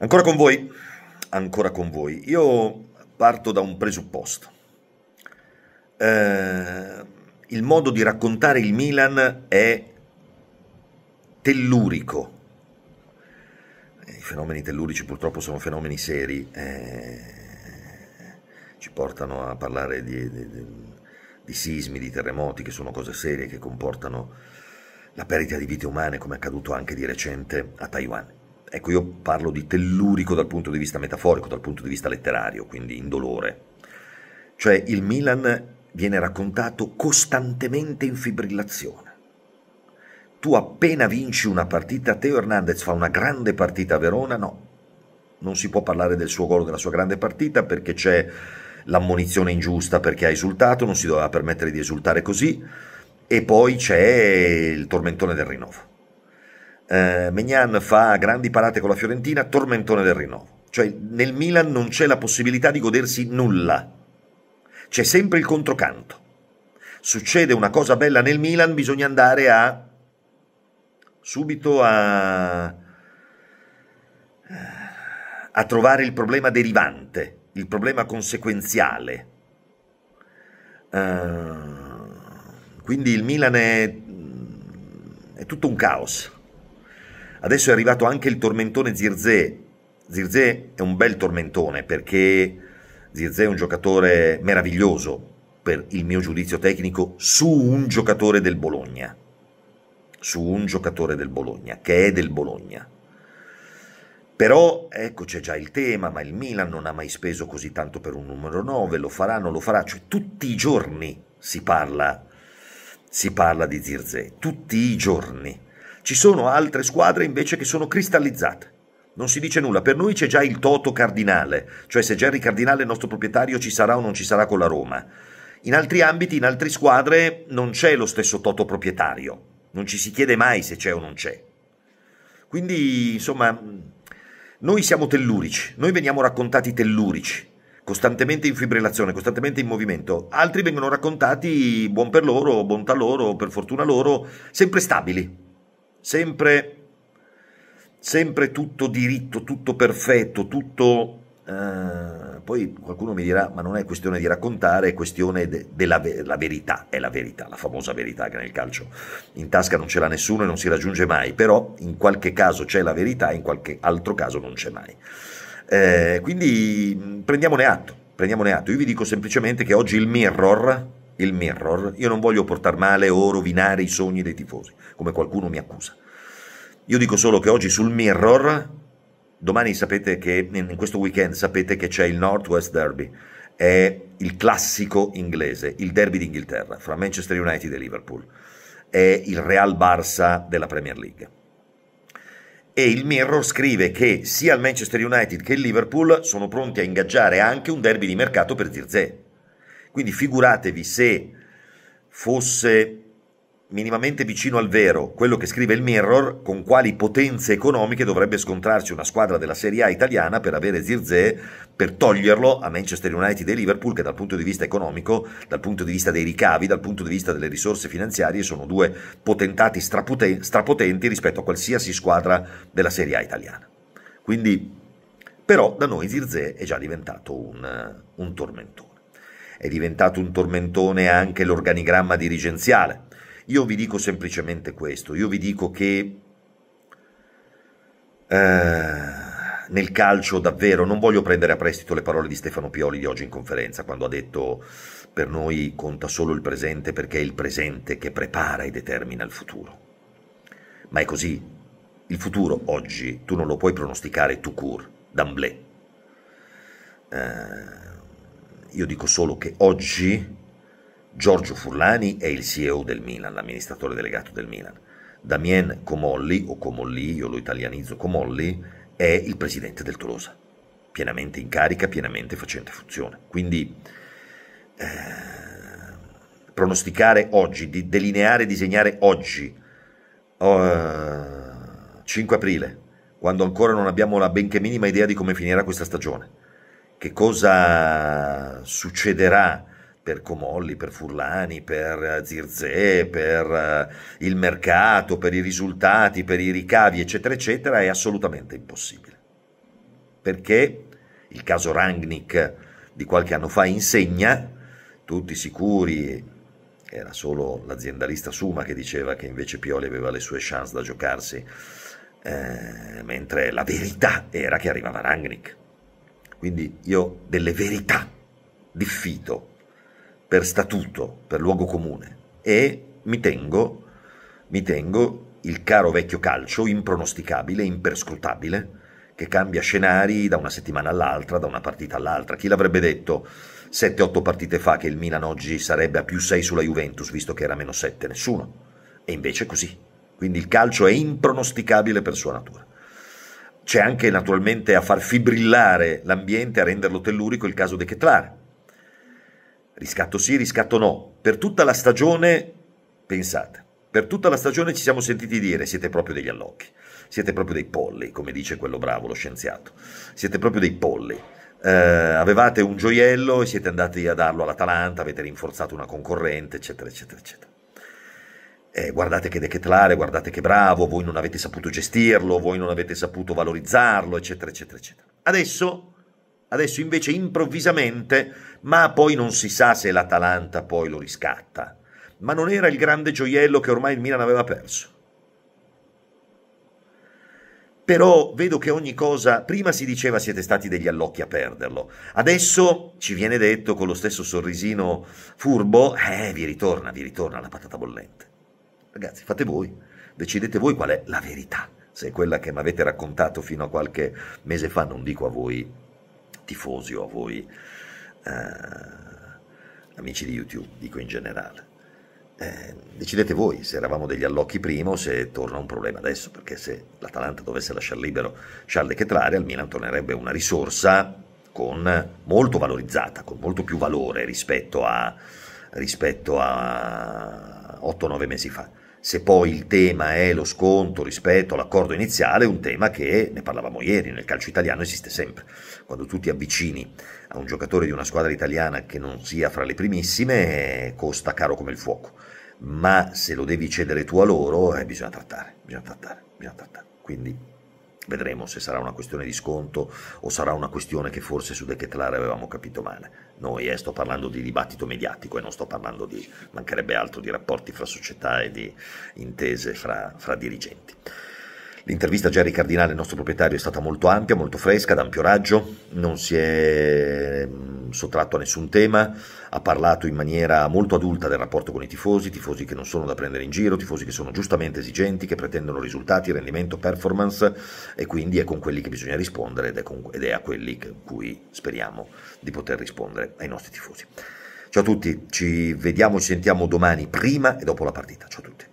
Ancora con voi? Ancora con voi. Io parto da un presupposto. Eh, il modo di raccontare il Milan è tellurico. I fenomeni tellurici purtroppo sono fenomeni seri, eh, ci portano a parlare di, di, di, di sismi, di terremoti, che sono cose serie che comportano la perdita di vite umane, come è accaduto anche di recente a Taiwan. Ecco, io parlo di tellurico dal punto di vista metaforico, dal punto di vista letterario, quindi indolore. Cioè il Milan viene raccontato costantemente in fibrillazione. Tu appena vinci una partita, Teo Hernandez fa una grande partita a Verona, no, non si può parlare del suo gol, della sua grande partita, perché c'è l'ammonizione ingiusta perché ha esultato, non si doveva permettere di esultare così, e poi c'è il tormentone del rinnovo eh, Mignan fa grandi parate con la Fiorentina, tormentone del rinnovo. Cioè nel Milan non c'è la possibilità di godersi nulla, c'è sempre il controcanto. Succede una cosa bella nel Milan, bisogna andare a subito a, a trovare il problema derivante, il problema conseguenziale. Uh, eh, quindi il Milan è, è tutto un caos. Adesso è arrivato anche il tormentone Zirze. Zirze è un bel tormentone perché Zirze è un giocatore meraviglioso per il mio giudizio tecnico su un giocatore del Bologna. Su un giocatore del Bologna, che è del Bologna. Però ecco c'è già il tema, ma il Milan non ha mai speso così tanto per un numero 9, lo farà, non lo farà, cioè tutti i giorni si parla, si parla di Zirze, tutti i giorni. Ci sono altre squadre invece che sono cristallizzate. Non si dice nulla, per noi c'è già il toto cardinale, cioè se Gerry Cardinale il nostro proprietario ci sarà o non ci sarà con la Roma. In altri ambiti, in altre squadre, non c'è lo stesso toto proprietario, non ci si chiede mai se c'è o non c'è. Quindi, insomma, noi siamo tellurici, noi veniamo raccontati tellurici, costantemente in fibrillazione, costantemente in movimento. Altri vengono raccontati, buon per loro, bontà loro, per fortuna loro, sempre stabili sempre, sempre tutto diritto, tutto perfetto, tutto... Eh, poi qualcuno mi dirà, ma non è questione di raccontare, è questione de- della verità, è la verità, la famosa verità che nel calcio in tasca non ce l'ha nessuno e non si raggiunge mai, però in qualche caso c'è la verità, in qualche altro caso non c'è mai. Eh, quindi prendiamone atto, prendiamone atto. Io vi dico semplicemente che oggi il Mirror, il Mirror, io non voglio portare male o rovinare i sogni dei tifosi, come qualcuno mi accusa. Io dico solo che oggi sul Mirror, domani sapete che, in questo weekend sapete che c'è il Northwest Derby, è il classico inglese, il derby d'Inghilterra, fra Manchester United e Liverpool, è il Real Barça della Premier League e il Mirror scrive che sia il Manchester United che il Liverpool sono pronti a ingaggiare anche un derby di mercato per Tirzé. Quindi figuratevi se fosse minimamente vicino al vero quello che scrive il Mirror, con quali potenze economiche dovrebbe scontrarci una squadra della Serie A italiana per avere Zirze, per toglierlo a Manchester United e Liverpool, che dal punto di vista economico, dal punto di vista dei ricavi, dal punto di vista delle risorse finanziarie, sono due potentati strapotenti, rispetto a qualsiasi squadra della Serie A italiana. Quindi, però, da noi Zirze è già diventato un, un tormentone. È diventato un tormentone anche l'organigramma dirigenziale. Io vi dico semplicemente questo, io vi dico che eh, nel calcio davvero non voglio prendere a prestito le parole di Stefano Pioli di oggi in conferenza quando ha detto per noi conta solo il presente perché è il presente che prepara e determina il futuro. Ma è così. Il futuro oggi tu non lo puoi pronosticare tu court, d'amblè. Eh, io dico solo che oggi Giorgio Furlani è il CEO del Milan, l'amministratore delegato del Milan. Damien Comolli, o Comolli, io lo italianizzo Comolli, è il presidente del Tolosa, pienamente in carica, pienamente facente funzione. Quindi eh, pronosticare oggi, di delineare e disegnare oggi, oh, eh, 5 aprile, quando ancora non abbiamo la benché minima idea di come finirà questa stagione, che cosa succederà per Comolli, per Furlani, per Zirzè, per eh, il mercato, per i risultati, per i ricavi, eccetera, eccetera, è assolutamente impossibile. Perché il caso Rangnick di qualche anno fa insegna, tutti sicuri, era solo l'aziendalista Suma che diceva che invece Pioli aveva le sue chance da giocarsi, eh, mentre la verità era che arrivava Rangnick. Quindi io delle verità diffido per statuto, per luogo comune e mi tengo, mi tengo il caro vecchio calcio impronosticabile, imperscrutabile, che cambia scenari da una settimana all'altra, da una partita all'altra. Chi l'avrebbe detto 7-8 partite fa che il Milan oggi sarebbe a più 6 sulla Juventus, visto che era meno 7? Nessuno. E invece è così. Quindi il calcio è impronosticabile per sua natura. C'è anche naturalmente a far fibrillare l'ambiente, a renderlo tellurico il caso De Ketlar. Riscatto sì, riscatto no. Per tutta la stagione, pensate, per tutta la stagione ci siamo sentiti dire siete proprio degli allocchi, siete proprio dei polli, come dice quello bravo, lo scienziato. Siete proprio dei polli. Eh, avevate un gioiello e siete andati a darlo all'Atalanta, avete rinforzato una concorrente, eccetera, eccetera, eccetera eh, guardate che decretlare, guardate che bravo, voi non avete saputo gestirlo, voi non avete saputo valorizzarlo, eccetera, eccetera, eccetera. Adesso, adesso invece improvvisamente, ma poi non si sa se l'Atalanta poi lo riscatta, ma non era il grande gioiello che ormai il Milan aveva perso. Però vedo che ogni cosa, prima si diceva siete stati degli allocchi a perderlo, adesso ci viene detto con lo stesso sorrisino furbo, eh, vi ritorna, vi ritorna la patata bollente. Ragazzi, fate voi, decidete voi qual è la verità, se è quella che mi avete raccontato fino a qualche mese fa, non dico a voi tifosi o a voi eh, amici di YouTube, dico in generale. Eh, decidete voi se eravamo degli allocchi prima o se torna un problema adesso, perché se l'Atalanta dovesse lasciare libero Charles Chetlare, al Milan tornerebbe una risorsa con, molto valorizzata, con molto più valore rispetto a, rispetto a 8-9 mesi fa se poi il tema è lo sconto rispetto all'accordo iniziale, è un tema che, ne parlavamo ieri, nel calcio italiano esiste sempre. Quando tu ti avvicini a un giocatore di una squadra italiana che non sia fra le primissime, costa caro come il fuoco. Ma se lo devi cedere tu a loro, eh, bisogna trattare, bisogna trattare, bisogna trattare. Quindi Vedremo se sarà una questione di sconto o sarà una questione che forse su De Decathlon avevamo capito male. Noi eh, sto parlando di dibattito mediatico e non sto parlando di, mancherebbe altro, di rapporti fra società e di intese fra, fra dirigenti. L'intervista a Jerry Cardinale, il nostro proprietario, è stata molto ampia, molto fresca, ad ampio raggio, non si è mm, sottratto a nessun tema, ha parlato in maniera molto adulta del rapporto con i tifosi, tifosi che non sono da prendere in giro, tifosi che sono giustamente esigenti, che pretendono risultati, rendimento, performance e quindi è con quelli che bisogna rispondere ed è, con, ed è a quelli con cui speriamo di poter rispondere ai nostri tifosi. Ciao a tutti, ci vediamo, ci sentiamo domani prima e dopo la partita. Ciao a tutti.